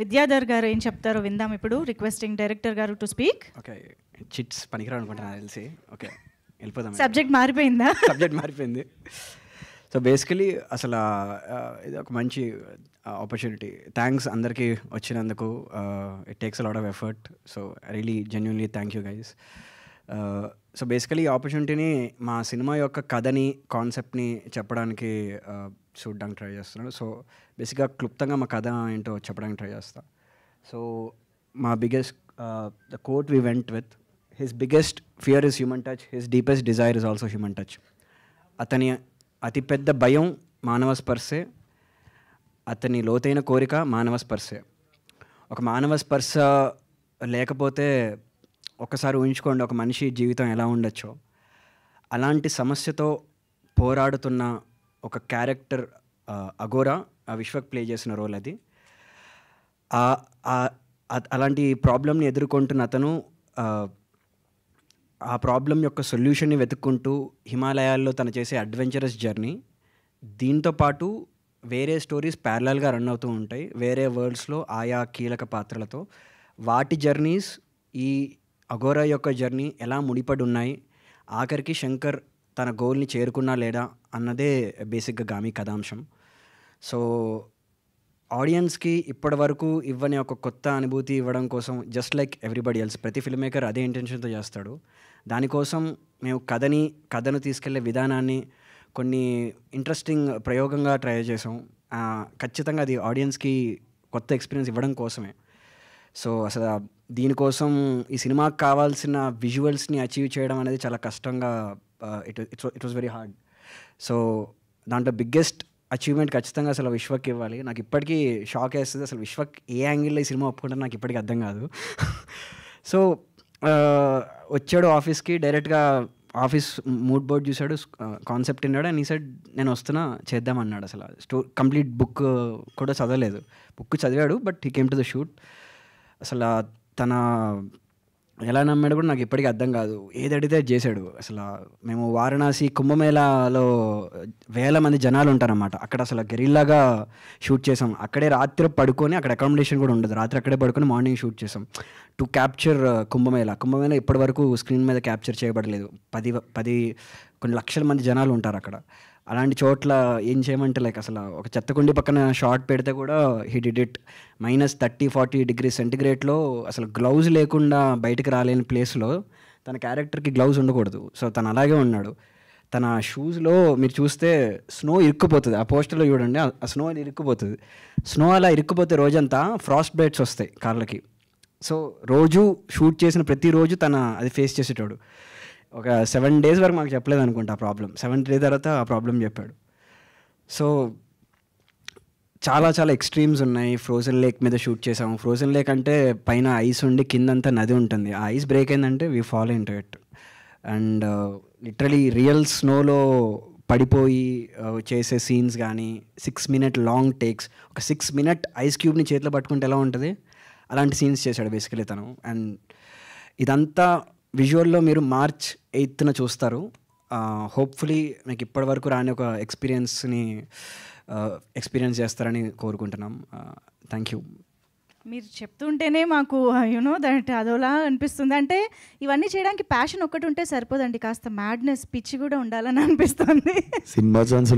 విద్యాధర్ గారు ఏం చెప్తారో విందాం ఇప్పుడు రిక్వెస్టింగ్ డైరెక్టర్ గారు టు స్పీక్ ఓకే చిట్స్ పనికిరావు అనుకుంటున్నా తెలిసి ఓకే వెళ్ళిపోదాం సబ్జెక్ట్ మారిపోయిందా సబ్జెక్ట్ మారిపోయింది సో బేసికలీ అసలు ఇది ఒక మంచి ఆపర్చునిటీ థ్యాంక్స్ అందరికీ వచ్చినందుకు it takes lot of effort so really genuinely thank you guys so basically ఆపర్చునిటీని మా సినిమా యొక్క కథని కాన్సెప్ట్ని చెప్పడానికి చూడడానికి ట్రై చేస్తున్నాడు సో బేసిక్గా క్లుప్తంగా మా కథ ఏంటో చెప్పడానికి ట్రై చేస్తా సో మా biggest the quote we went with his biggest fear is human touch his deepest desire is also human touch అతని అతిపెద్ద భయం మానవ స్పర్శే అతని లోతైన కోరిక మానవ స్పర్శే ఒక మానవ స్పర్శ లేకపోతే ఒకసారి ఊహించుకోండి ఒక మనిషి జీవితం ఎలా ఉండొచ్చో అలాంటి సమస్యతో పోరాడుతున్న ఒక క్యారెక్టర్ అగోరా ఆ విశ్వక్ ప్లే చేసిన రోల్ అది అలాంటి ప్రాబ్లమ్ని ఎదుర్కొంటున్న అతను ఆ ప్రాబ్లం యొక్క సొల్యూషన్ని వెతుక్కుంటూ హిమాలయాల్లో తను చేసే అడ్వెంచరస్ జర్నీ దీంతో పాటు వేరే స్టోరీస్ ప్యారలల్గా రన్ అవుతూ ఉంటాయి వేరే వరల్డ్స్లో ఆయా కీలక పాత్రలతో వాటి జర్నీస్ ఈ అగోరా యొక్క జర్నీ ఎలా ముడిపడి ఉన్నాయి ఆఖరికి శంకర్ తన గోల్ని చేరుకున్నా లేడా అన్నదే బేసిక్గా గామి కథాంశం సో ఆడియన్స్కి ఇప్పటి వరకు ఇవ్వని ఒక కొత్త అనుభూతి ఇవ్వడం కోసం జస్ట్ లైక్ ఎవ్రీబడి ఎల్స్ ప్రతి ఫిల్మ్ మేకర్ అదే ఇంటెన్షన్తో చేస్తాడు దానికోసం మేము కథని కథను తీసుకెళ్లే విధానాన్ని కొన్ని ఇంట్రెస్టింగ్ ప్రయోగంగా ట్రై చేసాం ఖచ్చితంగా అది ఆడియన్స్కి కొత్త ఎక్స్పీరియన్స్ ఇవ్వడం కోసమే సో అసలు దీనికోసం ఈ సినిమాకి కావాల్సిన విజువల్స్ని అచీవ్ చేయడం అనేది చాలా కష్టంగా it it's it was very hard so దాంట్లో బిగ్గెస్ట్ అచీవ్మెంట్ ఖచ్చితంగా అసలు విశ్వక్ ఇవ్వాలి నాకు ఇప్పటికీ షాక్ వేస్తుంది అసలు విశ్వక్ ఏ యాంగిల్లో ఈ సినిమా ఒప్పుకుంటారు నాకు ఇప్పటికీ అర్థం కాదు సో వచ్చాడు ఆఫీస్కి డైరెక్ట్గా ఆఫీస్ మూడ్ బోర్డ్ చూశాడు కాన్సెప్ట్ విన్నాడు అండ్ ఈ సైడ్ నేను వస్తున్నా చేద్దామన్నాడు అసలు స్టో కంప్లీట్ బుక్ కూడా చదవలేదు బుక్ చదివాడు but he came to the shoot అసలు తన ఎలా నమ్మాడు కూడా నాకు ఇప్పటికీ అర్థం కాదు ఏదడితే చేశాడు అసలు మేము వారణాసి కుంభమేళాలో వేల మంది జనాలు ఉంటారన్నమాట అక్కడ అసలు గెరిల్లాగా షూట్ చేసాం అక్కడే రాత్రి పడుకొని అక్కడ అకామిడేషన్ కూడా ఉండదు రాత్రి అక్కడే పడుకొని మార్నింగ్ షూట్ చేసాం టు క్యాప్చర్ కుంభమేళ కుంభమేళ ఇప్పటివరకు స్క్రీన్ మీద క్యాప్చర్ చేయబడలేదు పది పది కొన్ని లక్షల మంది జనాలు ఉంటారు అక్కడ అలాంటి చోట్ల ఏం చేయమంటే లైక్ అసలు ఒక చెత్తకుండి పక్కన షార్ట్ పెడితే కూడా heat did it minus thirty forty degree సెంటిగ్రేడ్లో అసలు గ్లౌజ్ లేకుండా బయటకు రాలేని ప్లేస్లో తన క్యారెక్టర్కి గ్లౌజ్ ఉండకూడదు సో తను అలాగే ఉన్నాడు తన షూస్లో మీరు చూస్తే స్నో ఇరుక్కుపోతుంది ఆ పోస్టర్లో చూడండి ఆ స్నో అని ఇరుక్కుపోతుంది స్నో అలా ఇరుక్కుపోతే రోజంతా ఫ్రాస్ట్ బ్రైట్స్ వస్తాయి కార్లకి సో రోజు షూట్ చేసిన ప్రతిరోజు తన అది ఫేస్ చేసేటోడు ఒక సెవెన్ డేస్ వరకు మాకు చెప్పలేదు అనుకుంటా ఆ ప్రాబ్లం సెవెన్ డే తర్వాత ఆ ప్రాబ్లం చెప్పాడు సో చాలా చాలా ఎక్స్ట్రీమ్స్ ఉన్నాయి ఫ్రోజన్ లేక్ మీద షూట్ చేసాము ఫ్రోజన్ లేక్ అంటే పైన ఐస్ ఉండి కిందంతా నది ఉంటుంది ఆ ఐస్ బ్రేక్ అయిందంటే we fall into it and literally real స్నోలో పడిపోయి uh, చేసే సీన్స్ కానీ సిక్స్ మినిట్ లాంగ్ టేక్స్ ఒక సిక్స్ మినిట్ ఐస్ క్యూబ్ని చేతిలో పట్టుకుంటే ఎలా ఉంటుంది అలాంటి సీన్స్ చేశాడు బేసికలీ తను అండ్ ఇదంతా విజువల్లో మీరు మార్చ్ ఎయిత్న చూస్తారు హోప్ఫుల్లీ మీకు ఇప్పటి వరకు రాని ఒక ఎక్స్పీరియన్స్ని ఎక్స్పీరియన్స్ చేస్తారని కోరుకుంటున్నాం థ్యాంక్ యూ మీరు చెప్తుంటేనే మాకు యూనో దట్ అదోలా అనిపిస్తుంది అంటే ఇవన్నీ చేయడానికి ప్యాషన్ ఒక్కటి ఉంటే సరిపోదండి కాస్త మ్యాడ్నెస్ పిచ్చి కూడా ఉండాలని అనిపిస్తుంది సినిమా ఛాన్స్